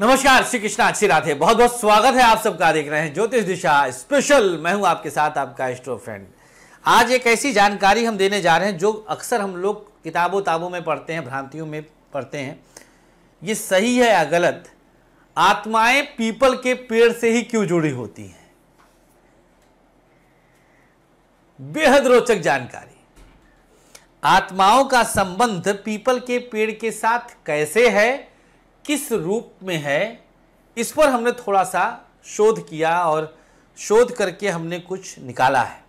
नमस्कार श्री कृष्णा अच्छी रात है बहुत बहुत स्वागत है आप सबका देख रहे हैं ज्योतिष दिशा स्पेशल मैं हूं आपके साथ आपका एस्ट्रो फ्रेंड आज एक ऐसी जानकारी हम देने जा रहे हैं जो अक्सर हम लोग किताबों ताबों में पढ़ते हैं भ्रांतियों में पढ़ते हैं ये सही है या गलत आत्माएं पीपल के पेड़ से ही क्यों जुड़ी होती हैं बेहद रोचक जानकारी आत्माओं का संबंध पीपल के पेड़ के साथ कैसे है किस रूप में है इस पर हमने थोड़ा सा शोध किया और शोध करके हमने कुछ निकाला है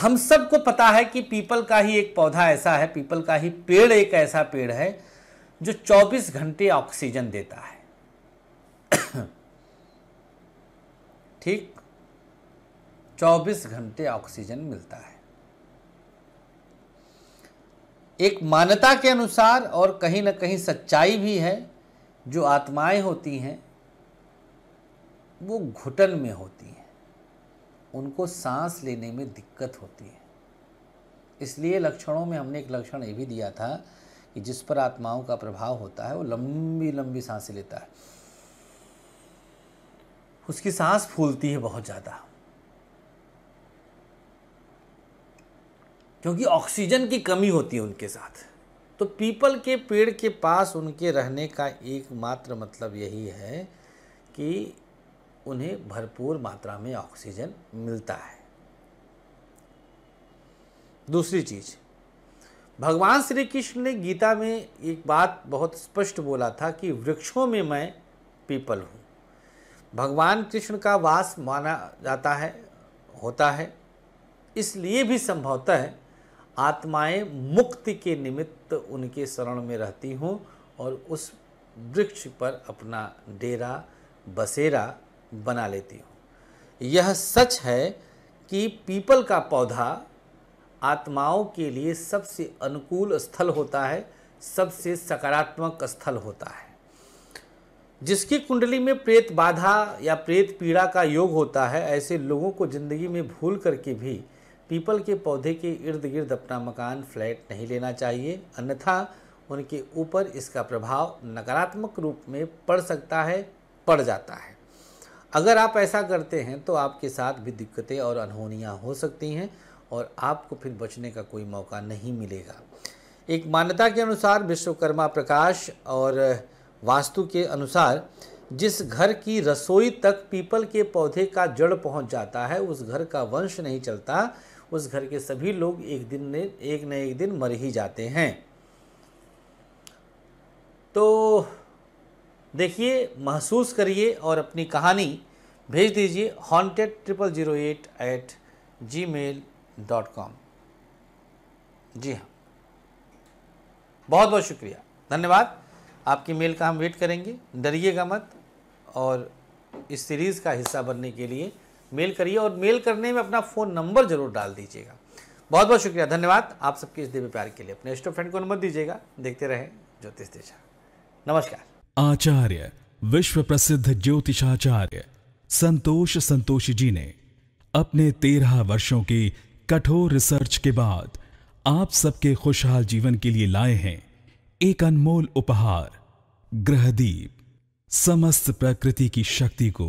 हम सबको पता है कि पीपल का ही एक पौधा ऐसा है पीपल का ही पेड़ एक ऐसा पेड़ है जो 24 घंटे ऑक्सीजन देता है ठीक 24 घंटे ऑक्सीजन मिलता है एक मान्यता के अनुसार और कहीं ना कहीं सच्चाई भी है जो आत्माएं होती हैं वो घुटन में होती हैं उनको सांस लेने में दिक्कत होती है इसलिए लक्षणों में हमने एक लक्षण ये भी दिया था कि जिस पर आत्माओं का प्रभाव होता है वो लंबी लंबी सांसें लेता है उसकी सांस फूलती है बहुत ज़्यादा क्योंकि ऑक्सीजन की कमी होती है उनके साथ तो पीपल के पेड़ के पास उनके रहने का एकमात्र मतलब यही है कि उन्हें भरपूर मात्रा में ऑक्सीजन मिलता है दूसरी चीज़ भगवान श्री कृष्ण ने गीता में एक बात बहुत स्पष्ट बोला था कि वृक्षों में मैं पीपल हूँ भगवान कृष्ण का वास माना जाता है होता है इसलिए भी संभवतः है आत्माएं मुक्ति के निमित्त उनके शरण में रहती हूँ और उस वृक्ष पर अपना डेरा बसेरा बना लेती हूँ यह सच है कि पीपल का पौधा आत्माओं के लिए सबसे अनुकूल स्थल होता है सबसे सकारात्मक स्थल होता है जिसकी कुंडली में प्रेत बाधा या प्रेत पीड़ा का योग होता है ऐसे लोगों को जिंदगी में भूल करके भी पीपल के पौधे के इर्द गिर्द अपना मकान फ्लैट नहीं लेना चाहिए अन्यथा उनके ऊपर इसका प्रभाव नकारात्मक रूप में पड़ सकता है पड़ जाता है अगर आप ऐसा करते हैं तो आपके साथ भी दिक्कतें और अनहोनियाँ हो सकती हैं और आपको फिर बचने का कोई मौका नहीं मिलेगा एक मान्यता के अनुसार विश्वकर्मा प्रकाश और वास्तु के अनुसार जिस घर की रसोई तक पीपल के पौधे का जड़ पहुंच जाता है उस घर का वंश नहीं चलता उस घर के सभी लोग एक दिन ने एक न एक दिन मर ही जाते हैं तो देखिए महसूस करिए और अपनी कहानी भेज दीजिए haunted triple zero eight eight gmail dot com जी हाँ बहुत बहुत शुक्रिया धन्यवाद आपकी मेल का हम वेट करेंगे डरिएगा मत और इस सीरीज़ का हिस्सा बनने के लिए मेल करिए और मेल करने में अपना फ़ोन नंबर जरूर डाल दीजिएगा बहुत बहुत शुक्रिया धन्यवाद आप सबके इस दिव्य प्यार के लिए अपने इष्टो फ्रेंड को अनुमति दीजिएगा देखते रहे ज्योतिष दिशा नमस्कार आचार्य विश्व प्रसिद्ध ज्योतिषाचार्य संतोष संतोषी जी ने अपने तेरह वर्षों की कठोर रिसर्च के बाद आप सबके खुशहाल जीवन के लिए लाए हैं एक अनमोल उपहार ग्रहदीप समस्त प्रकृति की शक्ति को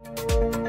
Música